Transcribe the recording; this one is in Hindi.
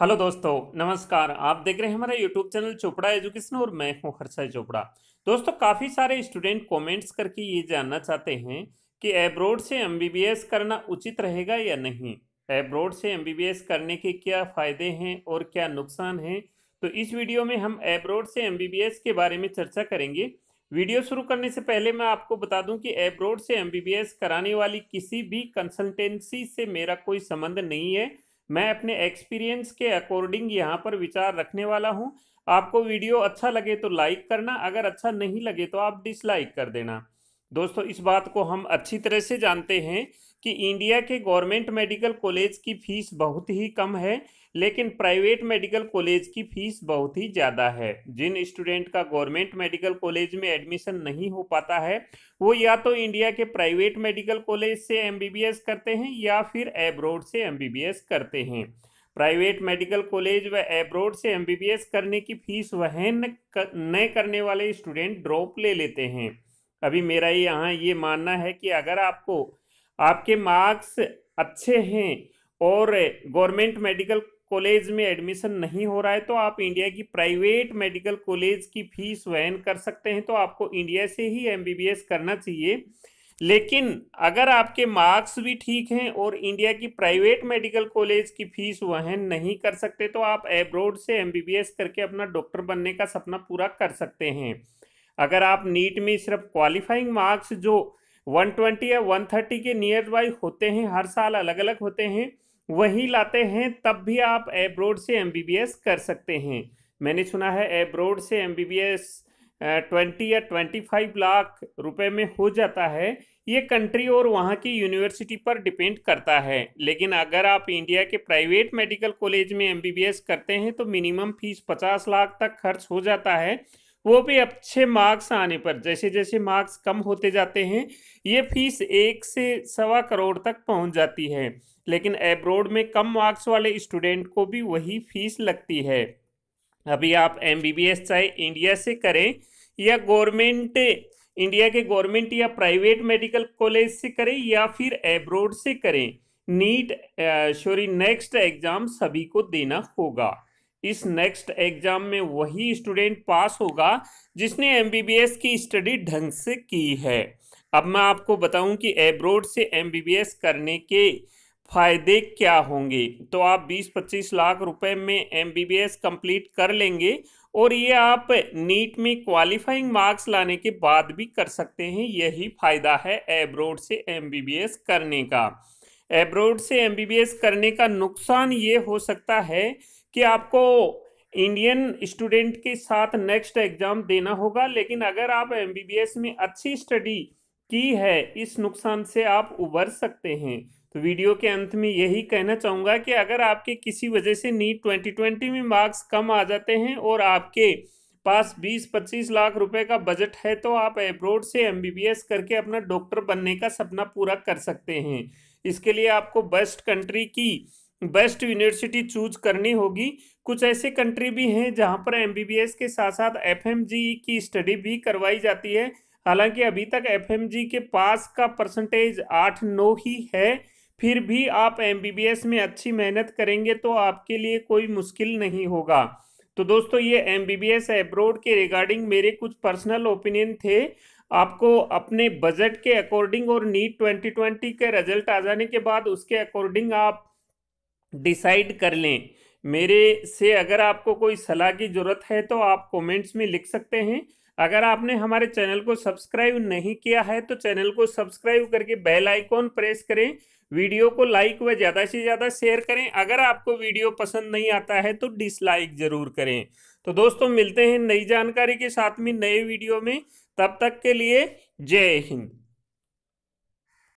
हेलो दोस्तों नमस्कार आप देख रहे हैं हमारा यूट्यूब चैनल चोपड़ा एजुकेशन और मैं हूं हर्षा चोपड़ा दोस्तों काफ़ी सारे स्टूडेंट कमेंट्स करके ये जानना चाहते हैं कि एब्रोड से एमबीबीएस करना उचित रहेगा या नहीं एब्रोड से एमबीबीएस करने के क्या फ़ायदे हैं और क्या नुकसान हैं तो इस वीडियो में हम एब्रोड से एम के बारे में चर्चा करेंगे वीडियो शुरू करने से पहले मैं आपको बता दूं कि एब्रोड से एमबीबीएस कराने वाली किसी भी कंसल्टेंसी से मेरा कोई संबंध नहीं है मैं अपने एक्सपीरियंस के अकॉर्डिंग यहाँ पर विचार रखने वाला हूँ आपको वीडियो अच्छा लगे तो लाइक करना अगर अच्छा नहीं लगे तो आप डिसलाइक कर देना दोस्तों इस बात को हम अच्छी तरह से जानते हैं कि इंडिया के गवर्नमेंट मेडिकल कॉलेज की फ़ीस बहुत ही कम है लेकिन प्राइवेट मेडिकल कॉलेज की फ़ीस बहुत ही ज़्यादा है जिन स्टूडेंट का गवर्नमेंट मेडिकल कॉलेज में एडमिशन नहीं हो पाता है वो या तो इंडिया के प्राइवेट मेडिकल कॉलेज से एमबीबीएस करते हैं या फिर एब्रोड से एमबीबीएस करते हैं प्राइवेट मेडिकल कॉलेज व एब्रोड से एमबीबीएस करने की फ़ीस वह न करने वाले स्टूडेंट ड्रॉप ले लेते हैं अभी मेरा यहाँ ये मानना है कि अगर आपको आपके मार्क्स अच्छे हैं और गवर्नमेंट मेडिकल कॉलेज में एडमिशन नहीं हो रहा है तो आप इंडिया की प्राइवेट मेडिकल कॉलेज की फीस वहन कर सकते हैं तो आपको इंडिया से ही एमबीबीएस करना चाहिए लेकिन अगर आपके मार्क्स भी ठीक हैं और इंडिया की प्राइवेट मेडिकल कॉलेज की फीस वहन नहीं कर सकते तो आप एब्रोड से एमबीबीएस करके अपना डॉक्टर बनने का सपना पूरा कर सकते हैं अगर आप नीट में सिर्फ क्वालिफाइंग मार्क्स जो 120 या 130 के नियर बाई होते हैं हर साल अलग अलग होते हैं वहीं लाते हैं तब भी आप एब्रोड से एम कर सकते हैं मैंने सुना है एब्रोड से एम बी ट्वेंटी या ट्वेंटी फाइव लाख रुपए में हो जाता है ये कंट्री और वहाँ की यूनिवर्सिटी पर डिपेंड करता है लेकिन अगर आप इंडिया के प्राइवेट मेडिकल कॉलेज में एम करते हैं तो मिनिमम फीस पचास लाख तक खर्च हो जाता है वो भी अच्छे मार्क्स आने पर जैसे जैसे मार्क्स कम होते जाते हैं ये फीस एक से सवा करोड़ तक पहुंच जाती है लेकिन एब्रोड में कम मार्क्स वाले स्टूडेंट को भी वही फीस लगती है अभी आप एम चाहे इंडिया से करें या गवर्नमेंट इंडिया के गवर्नमेंट या प्राइवेट मेडिकल कॉलेज से करें या फिर एब्रोड से करें नीट सॉरी नेक्स्ट एग्ज़ाम सभी को देना होगा इस नेक्स्ट एग्जाम में वही स्टूडेंट पास होगा जिसने एमबीबीएस की स्टडी ढंग से की है अब मैं आपको बताऊं कि एब्रोड से एमबीबीएस करने के फ़ायदे क्या होंगे तो आप 20-25 लाख रुपए में एमबीबीएस कंप्लीट कर लेंगे और ये आप नीट में क्वालिफाइंग मार्क्स लाने के बाद भी कर सकते हैं यही फ़ायदा है एब्रोड से एमबीबीएस करने का एब्रोड से एमबीबीएस करने का नुकसान ये हो सकता है कि आपको इंडियन स्टूडेंट के साथ नेक्स्ट एग्जाम देना होगा लेकिन अगर आप एस में अच्छी स्टडी की है इस नुकसान से आप उबर सकते हैं तो वीडियो के अंत में यही कहना चाहूँगा कि अगर आपके किसी वजह से नीट 2020 में मार्क्स कम आ जाते हैं और आपके पास 20-25 लाख रुपए का बजट है तो आप एब्रोड से एस करके अपना डॉक्टर बनने का सपना पूरा कर सकते हैं इसके लिए आपको बेस्ट कंट्री की बेस्ट यूनिवर्सिटी चूज करनी होगी कुछ ऐसे कंट्री भी हैं जहां पर एमबीबीएस के साथ साथ एफएमजी की स्टडी भी करवाई जाती है हालांकि अभी तक एफएमजी के पास का परसेंटेज आठ नौ ही है फिर भी आप एमबीबीएस में अच्छी मेहनत करेंगे तो आपके लिए कोई मुश्किल नहीं होगा तो दोस्तों ये एम बी बी एस के रिगार्डिंग मेरे कुछ पर्सनल ओपिनियन थे आपको अपने बजट के अकॉर्डिंग और नीट ट्वेंटी ट्वेंटी के रिजल्ट आ जाने के बाद उसके अकॉर्डिंग आप डिसाइड कर लें मेरे से अगर आपको कोई सलाह की ज़रूरत है तो आप कमेंट्स में लिख सकते हैं अगर आपने हमारे चैनल को सब्सक्राइब नहीं किया है तो चैनल को सब्सक्राइब करके बेल आइकॉन प्रेस करें वीडियो को लाइक व ज़्यादा से ज़्यादा शेयर करें अगर आपको वीडियो पसंद नहीं आता है तो डिसलाइक ज़रूर करें तो दोस्तों मिलते हैं नई जानकारी के साथ में नए वीडियो में तब तक के लिए जय हिंद